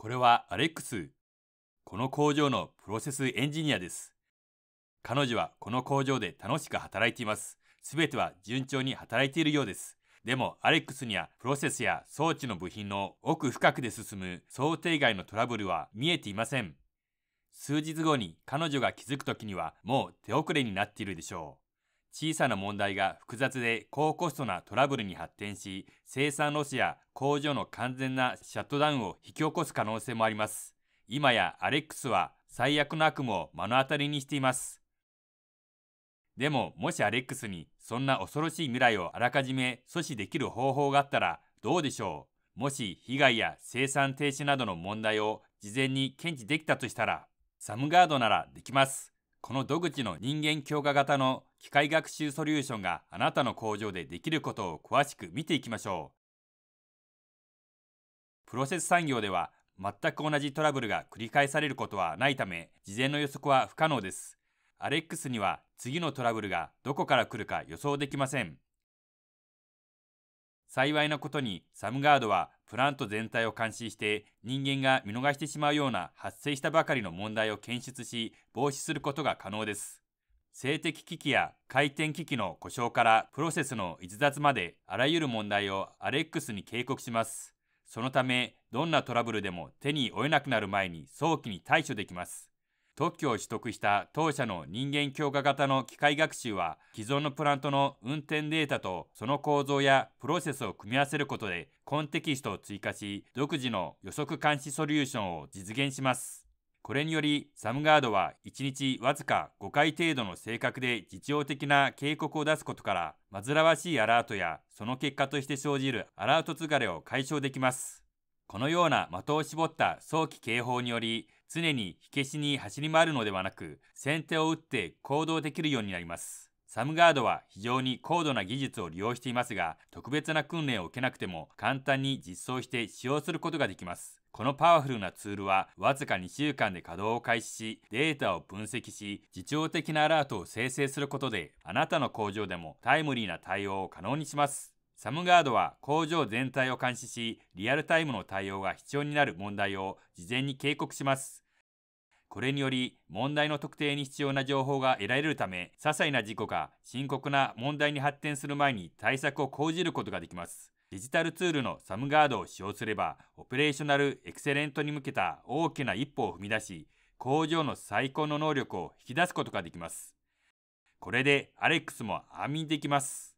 これはアレックス。この工場のプロセスエンジニアです。彼女はこの工場で楽しく働いています。すべては順調に働いているようです。でも、アレックスにはプロセスや装置の部品の奥深くで進む想定外のトラブルは見えていません。数日後に彼女が気づくときにはもう手遅れになっているでしょう。小さな問題が複雑で高コストなトラブルに発展し、生産ロスや工場の完全なシャットダウンを引き起こす可能性もあります。今やアレックスは最悪の悪夢を目の当たりにしています。でも、もしアレックスにそんな恐ろしい未来をあらかじめ阻止できる方法があったらどうでしょうもし被害や生産停止などの問題を事前に検知できたとしたら、サムガードならできます。この独自の人間強化型の機械学習ソリューションがあなたの工場でできることを詳しく見ていきましょう。プロセス産業では全く同じトラブルが繰り返されることはないため、事前の予測は不可能です。アレックスには次のトラブルがどこから来るか予想できません。幸いなことにサムガードはプラント全体を監視して人間が見逃してしまうような発生したばかりの問題を検出し防止することが可能です。性的機器や回転機器の故障からプロセスの逸脱まであらゆる問題をアレックスに警告します。そのため、どんなトラブルでも手に負えなくなる前に早期に対処できます。特許を取得した当社の人間強化型の機械学習は既存のプラントの運転データとその構造やプロセスを組み合わせることでコンテキストを追加し独自の予測監視ソリューションを実現します。これによりサムガードは1日わずか5回程度の正確で実用的な警告を出すことから煩わしいアラートやその結果として生じるアラート疲れを解消できます。このような的を絞った早期警報により、常に火消しに走り回るのではなく、先手を打って行動できるようになります。サムガードは非常に高度な技術を利用していますが、特別な訓練を受けなくても簡単に実装して使用することができます。このパワフルなツールはわずか2週間で稼働を開始し、データを分析し、自重的なアラートを生成することで、あなたの工場でもタイムリーな対応を可能にします。サムガードは工場全体を監視し、リアルタイムの対応が必要になる問題を事前に警告します。これにより、問題の特定に必要な情報が得られるため、些細な事故が深刻な問題に発展する前に対策を講じることができます。デジタルツールのサムガードを使用すれば、オペレーショナルエクセレントに向けた大きな一歩を踏み出し、工場の最高の能力を引き出すことができます。これでアレックスも安眠できます。